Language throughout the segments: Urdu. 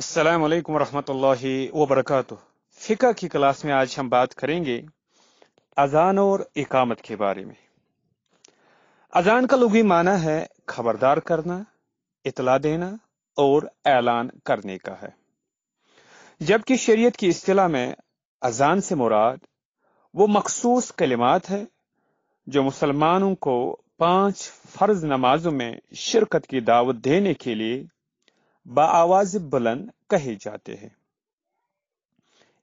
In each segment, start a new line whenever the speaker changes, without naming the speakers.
السلام علیکم ورحمۃ اللہ وبرکاتہ فقہ کی کلاس میں آج ہم بات کریں گے اذان اور اقامت کے بارے میں اذان کا لغوی معنی ہے خبردار کرنا اطلاع دینا اور اعلان کرنے کا ہے جبکہ شریعت کی اصطلاح میں اذان سے مراد وہ مخصوص کلمات ہے جو مسلمانوں کو پانچ فرض نمازوں میں شرکت کی دعوت دینے کے لیے بآواز بلند کہے جاتے ہیں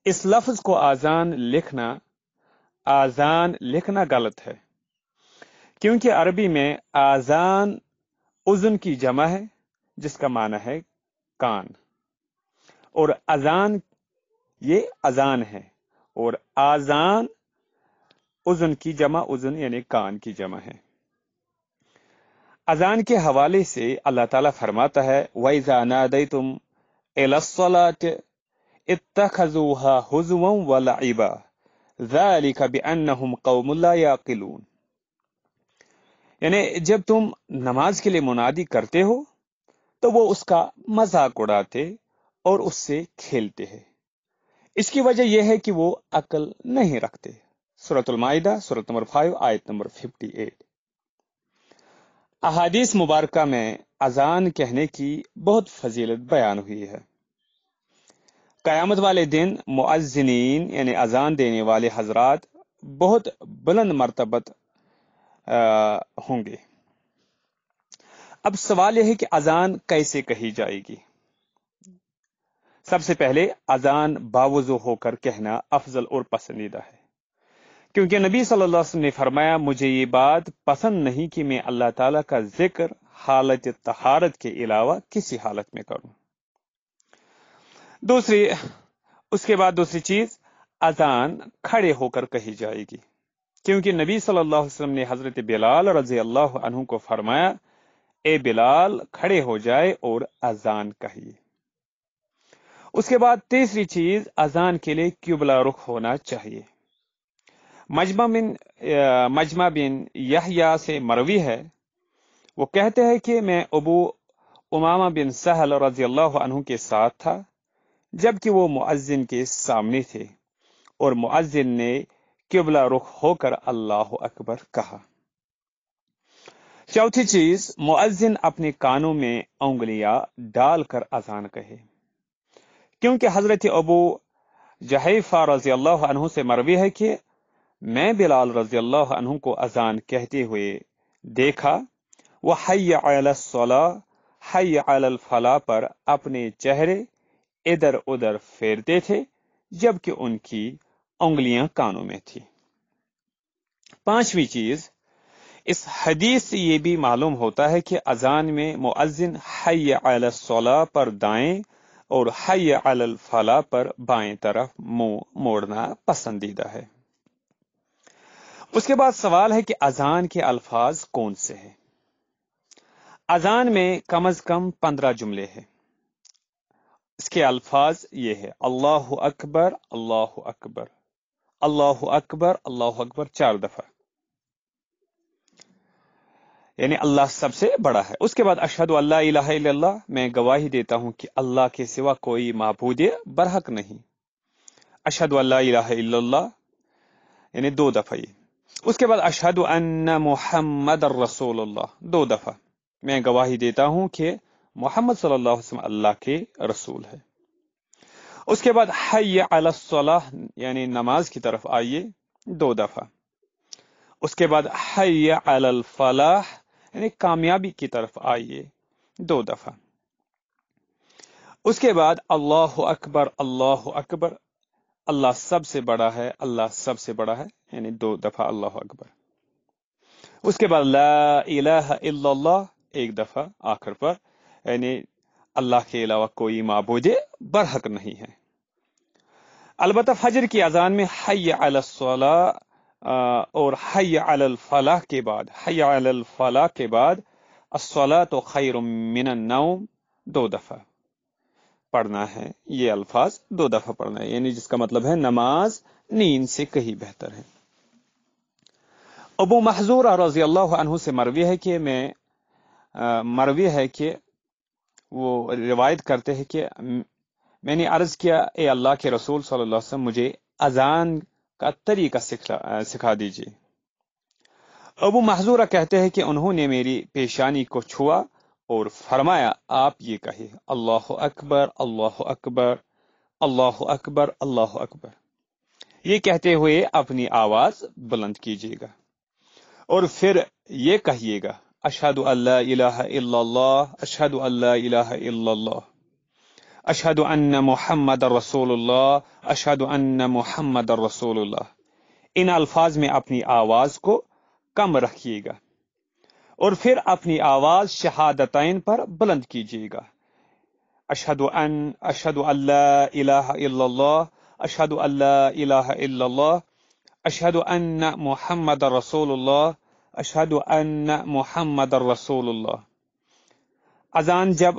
اس لفظ کو آزان لکھنا آزان لکھنا غلط ہے کیونکہ عربی میں آزان ازن کی جمع ہے جس کا معنی ہے کان اور اذان یہ اذان ہے اور آزان ازن کی جمع ازن یعنی کان کی جمع ہے اذان کے حوالے سے اللہ تعالیٰ فرماتا ہے ویزوا یعنی جب تم نماز کے لیے منادی کرتے ہو تو وہ اس کا مذاق اڑاتے اور اس سے کھیلتے ہیں اس کی وجہ یہ ہے کہ وہ عقل نہیں رکھتے سورت المائدہ سورت نمبر فائیو آیت نمبر ففٹی ایٹ احادیث مبارکہ میں اذان کہنے کی بہت فضیلت بیان ہوئی ہے قیامت والے دن معزنین یعنی اذان دینے والے حضرات بہت بلند مرتبت ہوں گے اب سوال یہ ہے کہ اذان کیسے کہی جائے گی سب سے پہلے اذان باوضو ہو کر کہنا افضل اور پسندیدہ ہے کیونکہ نبی صلی اللہ علیہ وسلم نے فرمایا مجھے یہ بات پسند نہیں کہ میں اللہ تعالیٰ کا ذکر حالت تہارت کے علاوہ کسی حالت میں کروں دوسری اس کے بعد دوسری چیز اذان کھڑے ہو کر کہی جائے گی کیونکہ نبی صلی اللہ علیہ وسلم نے حضرت بلال رضی اللہ عنہ کو فرمایا اے بلال کھڑے ہو جائے اور اذان کہیے اس کے بعد تیسری چیز اذان کے لیے کیوبلا رخ ہونا چاہیے مجمع بن مجمع بن یحییٰ سے مروی ہے وہ کہتے ہیں کہ میں ابو امامہ بن سہل رضی اللہ عنہ کے ساتھ تھا جبکہ وہ معزن کے سامنے تھے اور معزن نے قبلہ رخ ہو کر اللہ اکبر کہا چوتھی چیز معزن اپنے کانوں میں انگلیاں ڈال کر اذان کہے کیونکہ حضرت ابو جہیفہ رضی اللہ عنہ سے مروی ہے کہ میں بلال رضی اللہ عنہ کو اذان کہتے ہوئے دیکھا وہ حی علی الصلاح حی علی الفلاح پر اپنے چہرے ادھر ادھر پھیرتے تھے جبکہ ان کی انگلیاں کانوں میں تھی پانچویں چیز اس حدیث سے یہ بھی معلوم ہوتا ہے کہ اذان میں معزن علی الصلاح پر دائیں اور حی علی الفلاح پر بائیں طرف منہ مو موڑنا پسندیدہ ہے اس کے بعد سوال ہے کہ اذان کے الفاظ کون سے ہیں اذان میں کم از کم پندرہ جملے ہیں اس کے الفاظ یہ ہے اللہ اکبر اللہ اکبر اللہ اکبر اللہ اکبر چار دفعہ یعنی اللہ سب سے بڑا ہے اس کے بعد اشد اللہ الہ الا اللہ میں گواہی دیتا ہوں کہ اللہ کے سوا کوئی معبود برحق نہیں اشد اللہ الہ الا اللہ یعنی دو دفعہ یہ اس کے بعد اشہد ان محمد رسول اللہ دو دفعہ میں گواہی دیتا ہوں کہ محمد صلی اللہ علیہ وسلم اللہ کے رسول ہے اس کے بعد حی علی الصلاح یعنی نماز کی طرف آئیے دو دفعہ اس کے بعد حی علی الفلاح یعنی کامیابی کی طرف آئیے دو دفعہ اس کے بعد اللہ اکبر اللہ اکبر اللہ سب سے بڑا ہے اللہ سب سے بڑا ہے یعنی دو دفعہ اللہ اکبر اس کے بعد لا الہ الا اللہ ایک دفعہ آخر پر یعنی اللہ کے علاوہ کوئی معبود برحق نہیں ہے البتہ فجر کی اذان میں حی علی الصلاح اور حی علی الفلاح کے بعد حی علی الفلاح کے بعد الصلاح تو خیر من النوم دو دفعہ پڑھنا ہے یہ الفاظ دو دفعہ پڑھنا ہے یعنی جس کا مطلب ہے نماز نیند سے کہیں بہتر ہے ابو محضور رضی اللہ عنہ سے مروی ہے کہ میں مروی ہے کہ وہ روایت کرتے ہیں کہ میں نے عرض کیا اے اللہ کے رسول صلی اللہ علیہ وسلم مجھے اذان کا طریقہ سکھا دیجیے ابو محضورہ کہتے ہیں کہ انہوں نے میری پیشانی کو چھوا اور فرمایا آپ یہ کہے اللہ اکبر اللہ اکبر اللہ اکبر اللہ اکبر یہ کہتے ہوئے اپنی آواز بلند کیجیے گا اور پھر یہ کہیے گا اشہد اللہ الہ الا اللہ اشہد اللہ الہ الا اللہ اشہد ان محمد رسول اللہ اشہد ان محمد رسول اللہ ان الفاظ میں اپنی آواز کو کم رکھیے گا اور پھر اپنی آواز شہادتین پر بلند کیجیے گا اشہد ان اشہد اللہ الہ الا اللہ اشہد اللہ الہ الا اللہ اشہد ان محمد رسول اللہ اشہد ان محمد رسول اللہ اذان جب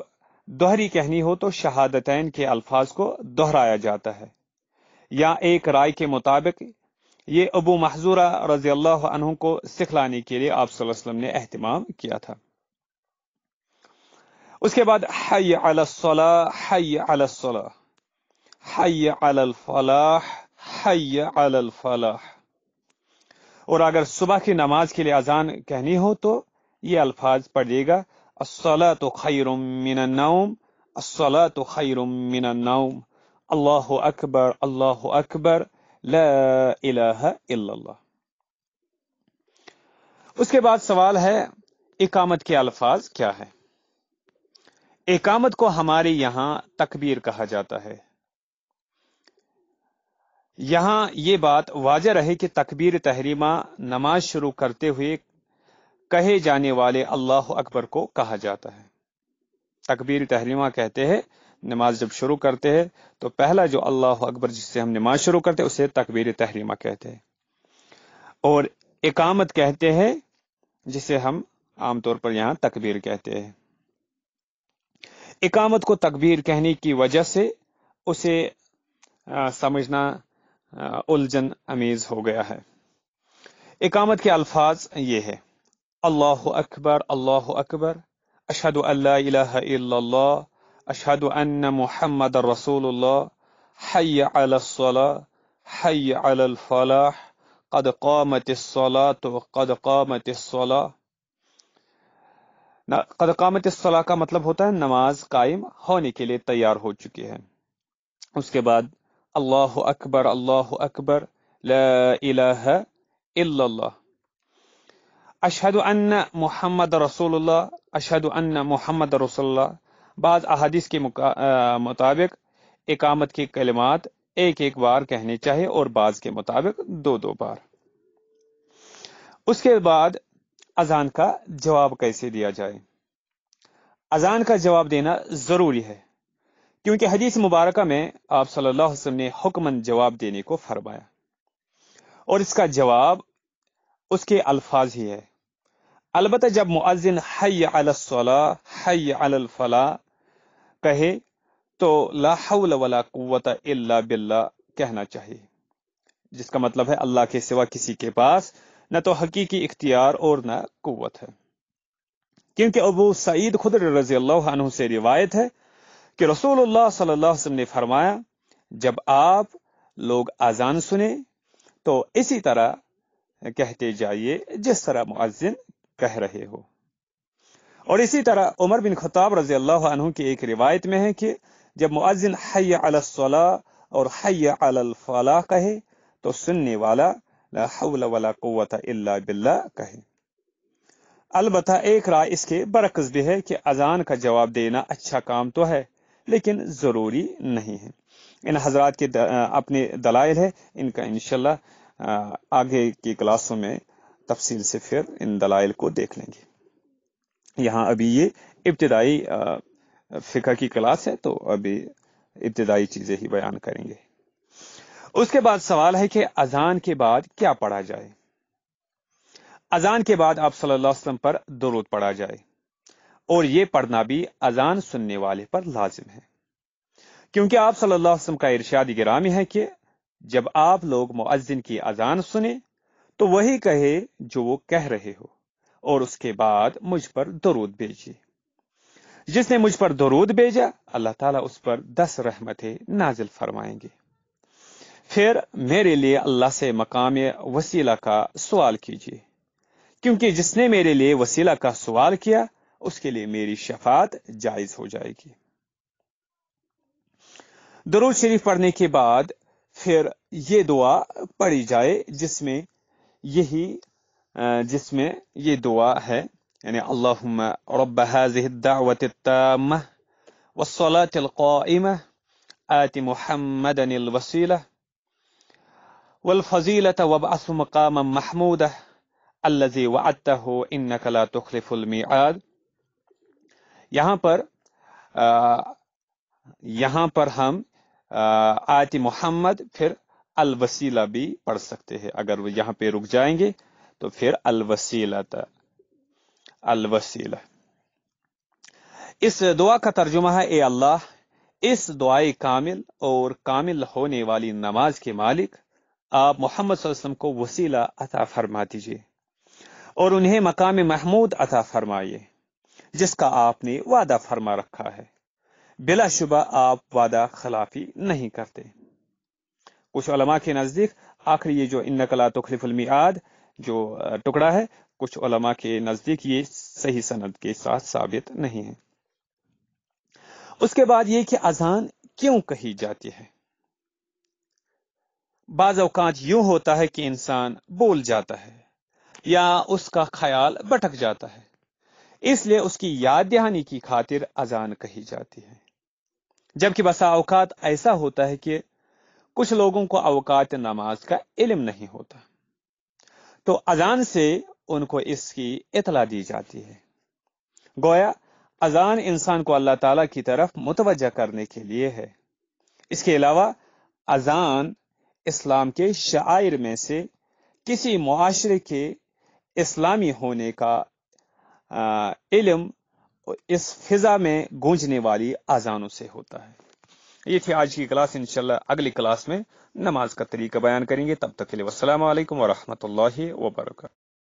دوہری کہنی ہو تو شہادتین کے الفاظ کو دہرایا جاتا ہے یا ایک رائے کے مطابق یہ ابو محضورہ رضی اللہ عنہ کو سکھلانے کے لیے آپ صلی اللہ علیہ وسلم نے اہتمام کیا تھا اس کے بعد حی حی حی حی علی علی علی الصلاح الصلاح الفلاح علی الفلاح اور اگر صبح کی نماز کے لیے اذان کہنی ہو تو یہ الفاظ پڑھیے گا اصل تو من النوم تو خیر النوم اللہ اکبر اللہ اکبر لا الہ الا اللہ اس کے بعد سوال ہے اقامت کے الفاظ کیا ہے اقامت کو ہمارے یہاں تکبیر کہا جاتا ہے یہاں یہ بات واضح رہے کہ تکبیر تحریمہ نماز شروع کرتے ہوئے کہے جانے والے اللہ اکبر کو کہا جاتا ہے تکبیر تحریمہ کہتے ہیں نماز جب شروع کرتے ہیں تو پہلا جو اللہ اکبر جس سے ہم نماز شروع کرتے ہیں اسے تکبیر تحریمہ کہتے ہیں اور اقامت کہتے ہیں جسے ہم عام طور پر یہاں تکبیر کہتے ہیں اقامت کو تکبیر کہنے کی وجہ سے اسے سمجھنا الجھن امیز ہو گیا ہے اقامت کے الفاظ یہ ہے اللہ اکبر اللہ اکبر اشد اللہ الہ اللہ اشد محمد رسول اللہ حی علی الصلاح حی علی الفلاح قد قامت الصلاة قد قامت الصلاة قد قامت الصلاح کا مطلب ہوتا ہے نماز قائم ہونے کے لیے تیار ہو چکی ہے اس کے بعد اللہ اکبر اللہ اکبر لا الہ الا اللہ اشہد ان محمد رسول اللہ اشہد ان محمد رسول اللہ بعض احادیث کے مطابق اقامت کے کلمات ایک ایک بار کہنے چاہیے اور بعض کے مطابق دو دو بار اس کے بعد اذان کا جواب کیسے دیا جائے اذان کا جواب دینا ضروری ہے کیونکہ حدیث مبارکہ میں آپ صلی اللہ علیہ وسلم نے حکمن جواب دینے کو فرمایا اور اس کا جواب اس کے الفاظ ہی ہے البتہ جب معذن علی الفلاح کہے تو لا حول ولا قوت الا باللہ کہنا چاہیے جس کا مطلب ہے اللہ کے سوا کسی کے پاس نہ تو حقیقی اختیار اور نہ قوت ہے کیونکہ ابو سعید خدر رضی اللہ عنہ سے روایت ہے کہ رسول اللہ صلی اللہ علیہ وسلم نے فرمایا جب آپ لوگ آزان سنیں تو اسی طرح کہتے جائیے جس طرح معذن کہہ رہے ہو اور اسی طرح عمر بن خطاب رضی اللہ عنہ کی ایک روایت میں ہے کہ جب معزن علی الصلاح اور حی علی الفلاح کہے تو سننے والا لا حول ولا قوت الا باللہ کہے البتہ ایک رائے اس کے برعکس بھی ہے کہ اذان کا جواب دینا اچھا کام تو ہے لیکن ضروری نہیں ہے ان حضرات کے اپنے دلائل ہے ان کا انشاءاللہ آگے کی کلاسوں میں تفصیل سے پھر ان دلائل کو دیکھ لیں گے یہاں ابھی یہ ابتدائی فقہ کی کلاس ہے تو ابھی ابتدائی چیزیں ہی بیان کریں گے اس کے بعد سوال ہے کہ اذان کے بعد کیا پڑھا جائے اذان کے بعد آپ صلی اللہ علیہ وسلم پر درود پڑھا جائے اور یہ پڑھنا بھی اذان سننے والے پر لازم ہے کیونکہ آپ صلی اللہ علیہ وسلم کا ارشاد گرامی ہے کہ جب آپ لوگ معذن کی اذان سنیں تو وہی کہے جو وہ کہہ رہے ہو اور اس کے بعد مجھ پر درود بھیجیے جس نے مجھ پر درود بھیجا اللہ تعالیٰ اس پر دس رحمتیں نازل فرمائیں گے پھر میرے لیے اللہ سے مقام وسیلہ کا سوال کیجیے کیونکہ جس نے میرے لیے وسیلہ کا سوال کیا اس کے لیے میری شفاعت جائز ہو جائے گی درود شریف پڑھنے کے بعد پھر یہ دعا پڑھی جائے جس میں یہی جس میں یہ دعا ہے یعنی اللہ الدعوة التامة والصلاة القائمة آت و الوسيلة والفضيلة وابعث مقاما الز الذي وعدته إنك لا تخلف الميعاد یہاں پر یہاں پر ہم آیت محمد پھر الوسیلہ بھی پڑھ سکتے ہیں اگر وہ یہاں پہ رک جائیں گے تو پھر تا الوسیلہ اس دعا کا ترجمہ ہے اے اللہ اس دعائی کامل اور کامل ہونے والی نماز کے مالک آپ محمد صلی اللہ علیہ وسلم کو وسیلہ عطا فرما دیجیے اور انہیں مقام محمود عطا فرمائیے جس کا آپ نے وعدہ فرما رکھا ہے بلا شبہ آپ وعدہ خلافی نہیں کرتے کچھ علماء کے نزدیک آخری یہ جو انقلا تخلیف المیاد جو ٹکڑا ہے کچھ علماء کے نزدیک یہ صحیح سند کے ساتھ ثابت نہیں ہے اس کے بعد یہ کہ اذان کیوں کہی جاتی ہے بعض اوقات یوں ہوتا ہے کہ انسان بول جاتا ہے یا اس کا خیال بھٹک جاتا ہے اس لیے اس کی یاد دہانی کی خاطر اذان کہی جاتی ہے جبکہ بسا اوقات ایسا ہوتا ہے کہ کچھ لوگوں کو اوقات نماز کا علم نہیں ہوتا تو اذان سے ان کو اس کی اطلاع دی جاتی ہے گویا اذان انسان کو اللہ تعالی کی طرف متوجہ کرنے کے لیے ہے اس کے علاوہ اذان اسلام کے شاعر میں سے کسی معاشرے کے اسلامی ہونے کا علم اس فضا میں گونجنے والی آزانوں سے ہوتا ہے یہ تھی آج کی کلاس انشاءاللہ اگلی کلاس میں نماز کا طریقہ بیان کریں گے تب تک کے لیے السلام علیکم ورحمۃ اللہ وبرکاتہ